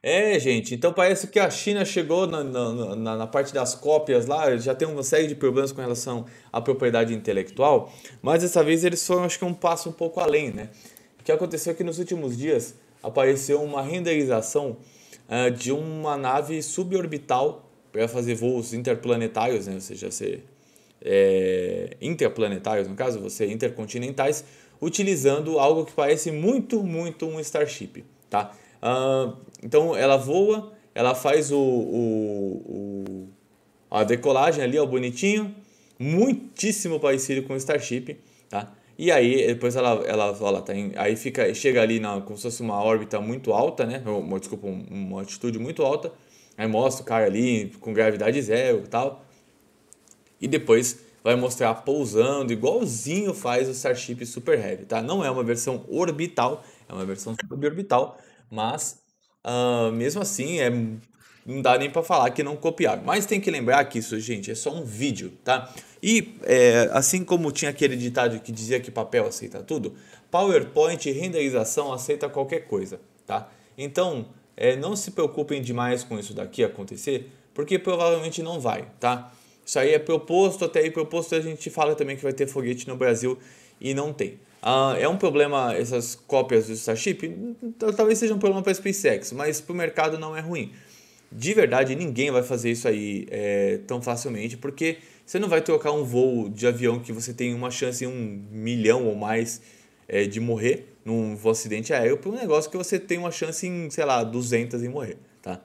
É, gente, então parece que a China chegou na, na, na, na, parte das cópias lá, já tem uma série de problemas com relação à propriedade intelectual, mas dessa vez eles foram, acho que, um passo um pouco além, né? O que aconteceu é que nos últimos dias apareceu uma renderização uh, de uma nave suborbital para fazer voos interplanetários, né? Ou seja, ser, é, interplanetários, no caso, você intercontinentais, utilizando algo que parece muito, muito um Starship, tá? Ah, então ela voa, ela faz o, o, o a decolagem ali, ó, bonitinho, muitíssimo parecido com o Starship, tá? E aí depois ela, ela, ela tá em, aí fica, chega ali na, como se fosse uma órbita muito alta, né? Uma, desculpa, uma altitude muito alta. Aí mostra o cara ali com gravidade zero e tal. E depois vai mostrar pousando, igualzinho faz o Starship Super Heavy, tá? Não é uma versão orbital, é uma versão suborbital, mas, uh, mesmo assim, é, não dá nem para falar que não copiar. Mas tem que lembrar que isso, gente, é só um vídeo, tá? E é, assim como tinha aquele ditado que dizia que papel aceita tudo, PowerPoint e renderização aceita qualquer coisa, tá? Então, é, não se preocupem demais com isso daqui acontecer, porque provavelmente não vai, tá? Isso aí é proposto, até aí proposto a gente fala também que vai ter foguete no Brasil e não tem. Uh, é um problema essas cópias do Starship? Então, talvez seja um problema para a SpaceX, mas para o mercado não é ruim. De verdade, ninguém vai fazer isso aí é, tão facilmente, porque você não vai trocar um voo de avião que você tem uma chance em um milhão ou mais é, de morrer num acidente aéreo para um negócio que você tem uma chance em, sei lá, 200 em morrer, tá?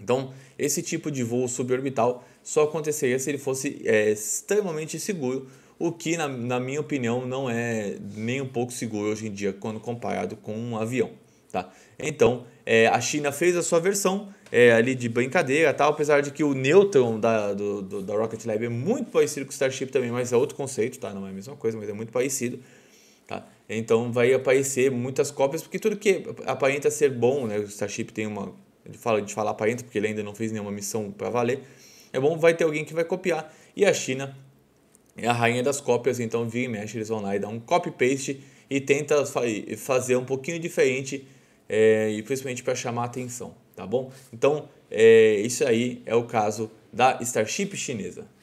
Então, esse tipo de voo suborbital só aconteceria se ele fosse é, extremamente seguro o que, na, na minha opinião, não é nem um pouco seguro hoje em dia quando comparado com um avião. Tá? Então, é, a China fez a sua versão é, ali de brincadeira, tal, apesar de que o Neutron da, do, do, da Rocket Lab é muito parecido com o Starship também, mas é outro conceito, tá? não é a mesma coisa, mas é muito parecido. Tá? Então vai aparecer muitas cópias, porque tudo que aparenta ser bom, né? o Starship tem uma. de fala de falar aparenta, porque ele ainda não fez nenhuma missão para valer. É bom, vai ter alguém que vai copiar. E a China é a rainha das cópias, então via e mexe eles vão lá e dá um copy-paste e tenta fazer um pouquinho diferente é, e principalmente para chamar atenção, tá bom? Então, é, isso aí é o caso da Starship chinesa.